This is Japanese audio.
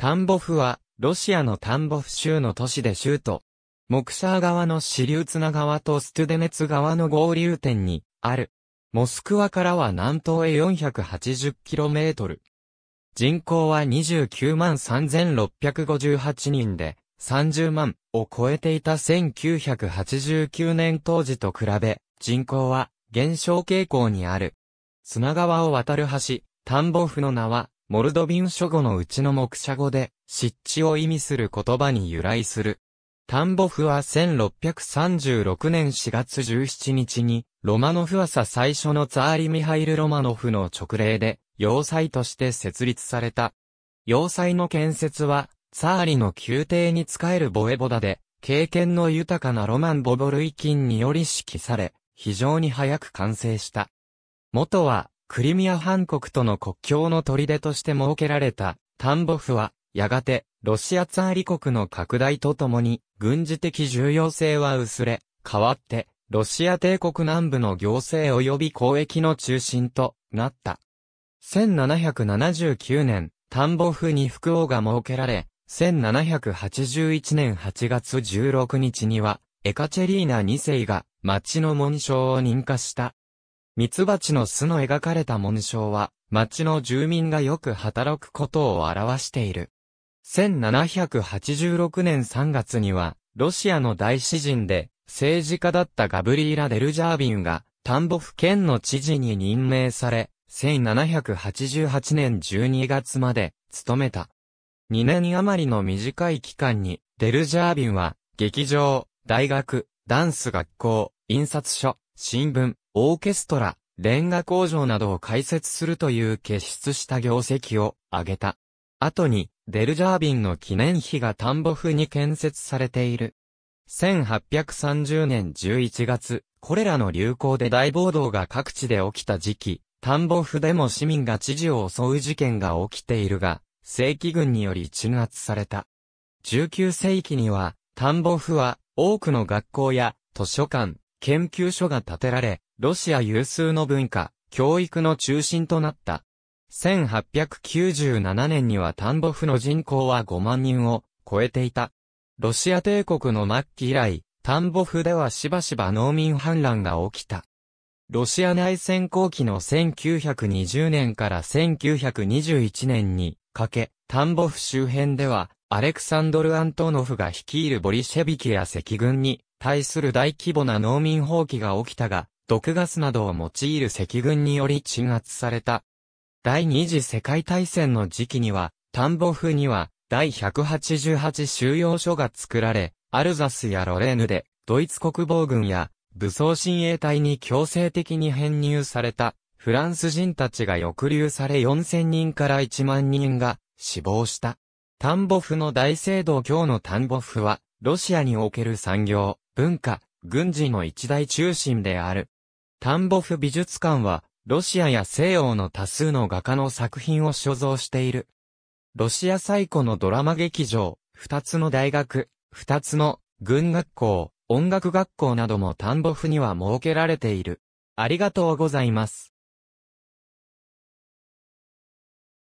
タンボフは、ロシアのタンボフ州の都市で州都。モクシャー川の支流綱川とストゥデネツ川の合流点に、ある。モスクワからは南東へ 480km。人口は29万3658人で、30万を超えていた1989年当時と比べ、人口は減少傾向にある。砂川を渡る橋、田んぼ府の名は、モルドビン諸語のうちの目写語で、湿地を意味する言葉に由来する。タンボフは1636年4月17日に、ロマノフ朝最初のツァーリ・ミハイル・ロマノフの直令で、要塞として設立された。要塞の建設は、ツァーリの宮廷に仕えるボエボダで、経験の豊かなロマン・ボボルイキンにより指揮され、非常に早く完成した。元は、クリミア半国との国境の砦として設けられた、タンボフは、やがて、ロシアツァーリ国の拡大とともに、軍事的重要性は薄れ、代わって、ロシア帝国南部の行政及び交易の中心となった。1779年、田んぼ府に副王が設けられ、1781年8月16日には、エカチェリーナ2世が町の紋章を認可した。蜜蜂の巣の描かれた紋章は、町の住民がよく働くことを表している。1786年3月には、ロシアの大詩人で、政治家だったガブリーラ・デルジャービンが、田んぼ府県の知事に任命され、1788年12月まで、勤めた。2年余りの短い期間に、デルジャービンは、劇場、大学、ダンス学校、印刷所、新聞、オーケストラ、レンガ工場などを開設するという傑出した業績を挙げた。後に、デルジャービンの記念碑が田んぼ風に建設されている。1830年11月、これらの流行で大暴動が各地で起きた時期、田んぼ府でも市民が知事を襲う事件が起きているが、正規軍により鎮圧された。19世紀には、田んぼ府は多くの学校や図書館、研究所が建てられ、ロシア有数の文化、教育の中心となった。1897年にはタンボフの人口は5万人を超えていた。ロシア帝国の末期以来、タンボフではしばしば農民反乱が起きた。ロシア内戦後期の1920年から1921年にかけ、タンボフ周辺では、アレクサンドル・アントノフが率いるボリシェビキや赤軍に対する大規模な農民放棄が起きたが、毒ガスなどを用いる赤軍により鎮圧された。第二次世界大戦の時期には、田んぼ府には、第188収容所が作られ、アルザスやロレーヌで、ドイツ国防軍や、武装親衛隊に強制的に編入された、フランス人たちが抑留され4000人から1万人が死亡した。田んぼ府の大聖堂日の田んぼ府は、ロシアにおける産業、文化、軍事の一大中心である。タンボフ美術館は、ロシアや西洋の多数の画家の作品を所蔵している。ロシア最古のドラマ劇場、二つの大学、二つの軍学校、音楽学校などもタンボフには設けられている。ありがとうございます。